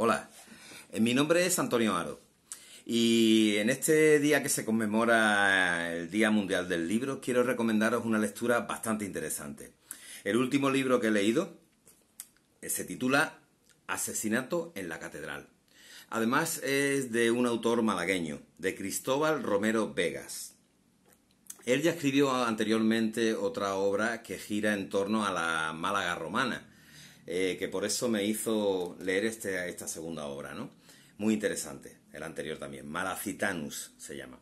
Hola, eh, mi nombre es Antonio Aro y en este día que se conmemora el Día Mundial del Libro quiero recomendaros una lectura bastante interesante. El último libro que he leído eh, se titula Asesinato en la Catedral. Además es de un autor malagueño, de Cristóbal Romero Vegas. Él ya escribió anteriormente otra obra que gira en torno a la Málaga romana, eh, que por eso me hizo leer este, esta segunda obra, ¿no? Muy interesante, el anterior también, Malacitanus se llama.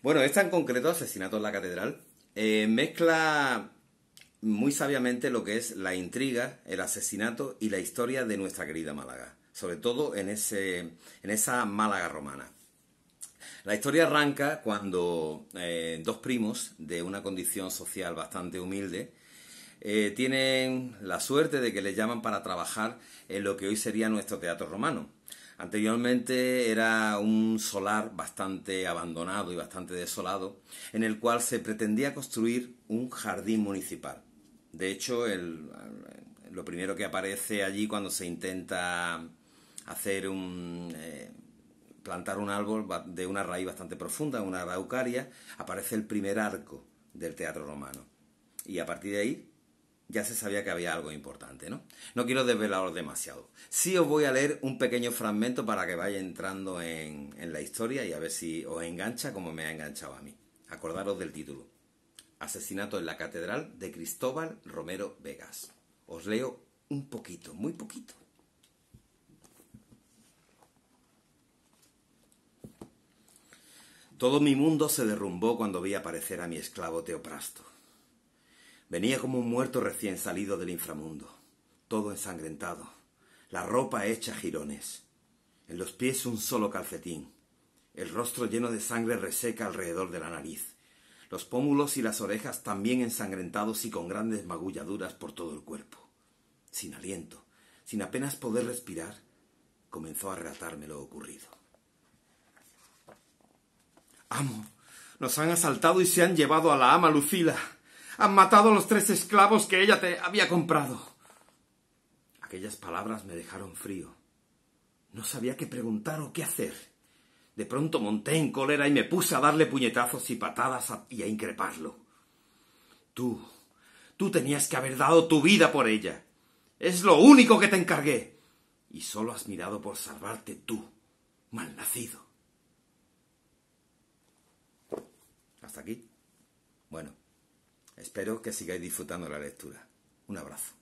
Bueno, esta en concreto, Asesinato en la Catedral, eh, mezcla muy sabiamente lo que es la intriga, el asesinato y la historia de nuestra querida Málaga, sobre todo en, esa Málaga romana. La historia arranca cuando eh, dos primos de una condición social bastante humilde eh, tienen la suerte de que les llaman para trabajar en lo que hoy sería nuestro teatro romano. Anteriormente era un solar bastante abandonado y bastante desolado, en el cual se pretendía construir un jardín municipal. De hecho, eh, lo primero que aparece allí cuando se intenta hacer un... Eh, plantar un árbol de una raíz bastante profunda, una araucaria, aparece el primer arco del teatro romano. Y a partir de ahí ya se sabía que había algo importante, ¿no? No quiero desvelaros demasiado. Sí os voy a leer un pequeño fragmento para que vaya entrando en, en la historia y a ver si os engancha como me ha enganchado a mí. Acordaros del título. Asesinato en la Catedral de Cristóbal Romero Vegas. Os leo un poquito, muy poquito. Todo mi mundo se derrumbó cuando vi aparecer a mi esclavo Teoprasto. Venía como un muerto recién salido del inframundo, todo ensangrentado, la ropa hecha jirones, en los pies un solo calcetín, el rostro lleno de sangre reseca alrededor de la nariz, los pómulos y las orejas también ensangrentados y con grandes magulladuras por todo el cuerpo. Sin aliento, sin apenas poder respirar, comenzó a relatarme lo ocurrido. Amo, nos han asaltado y se han llevado a la ama Lucila. Han matado a los tres esclavos que ella te había comprado. Aquellas palabras me dejaron frío. No sabía qué preguntar o qué hacer. De pronto monté en cólera y me puse a darle puñetazos y patadas y a increparlo. Tú, tú tenías que haber dado tu vida por ella. Es lo único que te encargué. Y solo has mirado por salvarte tú, malnacido. Hasta aquí. Bueno. Espero que sigáis disfrutando la lectura. Un abrazo.